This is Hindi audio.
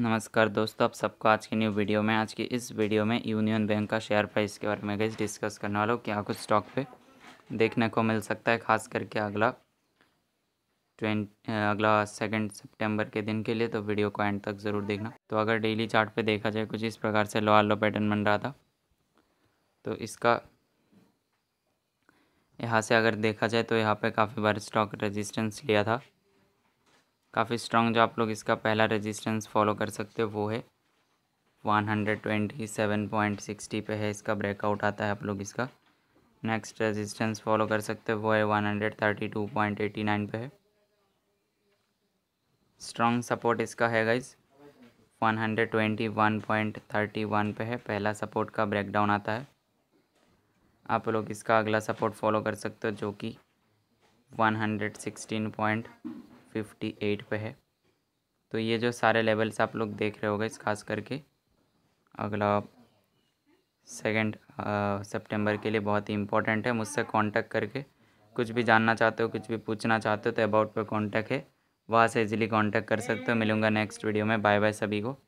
नमस्कार दोस्तों आप सबको आज की न्यू वीडियो में आज की इस वीडियो में यूनियन बैंक का शेयर प्राइस के बारे में गई डिस्कस करने वाला हूँ क्या कुछ स्टॉक पे देखने को मिल सकता है खास करके अगला ट्वेंट अगला सेकंड सितंबर के दिन के लिए तो वीडियो को एंड तक ज़रूर देखना तो अगर डेली चार्ट पे देखा जाए कुछ इस प्रकार से लो आलो पैटर्न बन रहा था तो इसका यहाँ से अगर देखा जाए तो यहाँ पर काफ़ी बार स्टॉक रजिस्टेंस लिया था काफ़ी स्ट्रॉन्ग जो आप लोग इसका पहला रेजिस्टेंस फॉलो कर सकते हो वो है 127.60 पे है इसका ब्रेकआउट आता है आप लोग इसका नेक्स्ट रेजिस्टेंस फॉलो कर सकते हो वो है 132.89 पे है स्ट्रांग सपोर्ट इसका है गाइज 121.31 पे है पहला सपोर्ट का ब्रेकडाउन आता है आप लोग इसका अगला सपोर्ट फॉलो कर सकते हो जो कि पॉइंट फिफ्टी एट पे है तो ये जो सारे लेवल्स आप लोग देख रहे हो गए खास करके अगला सेकेंड सितंबर के लिए बहुत ही इंपॉर्टेंट है मुझसे कांटेक्ट करके कुछ भी जानना चाहते हो कुछ भी पूछना चाहते हो तो अबाउट पर कांटेक्ट है वहाँ से इजीली कांटेक्ट कर सकते हो मिलूंगा नेक्स्ट वीडियो में बाय बाय सभी को